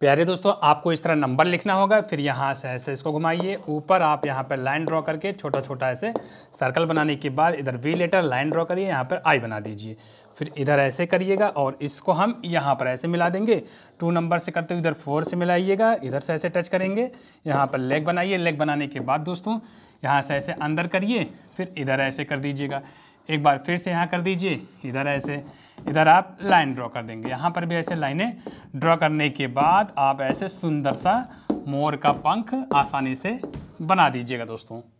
प्यारे दोस्तों आपको इस तरह नंबर लिखना होगा फिर यहाँ से ऐसे इसको घुमाइए ऊपर आप यहाँ पर लाइन ड्रॉ करके छोटा छोटा ऐसे सर्कल बनाने के बाद इधर वी लेटर लाइन ड्रॉ करिए यहाँ पर आई बना दीजिए फिर इधर ऐसे करिएगा और इसको हम यहाँ पर ऐसे मिला देंगे टू नंबर से करते हुए इधर फोर से मिलाइएगा इधर से ऐसे टच करेंगे यहाँ पर लेग बनाइए लेग बनाने के बाद दोस्तों यहाँ से ऐसे अंदर करिए फिर इधर ऐसे कर दीजिएगा एक बार फिर से यहाँ कर दीजिए इधर ऐसे इधर आप लाइन ड्रॉ कर देंगे यहाँ पर भी ऐसे लाइनें ड्रॉ करने के बाद आप ऐसे सुंदर सा मोर का पंख आसानी से बना दीजिएगा दोस्तों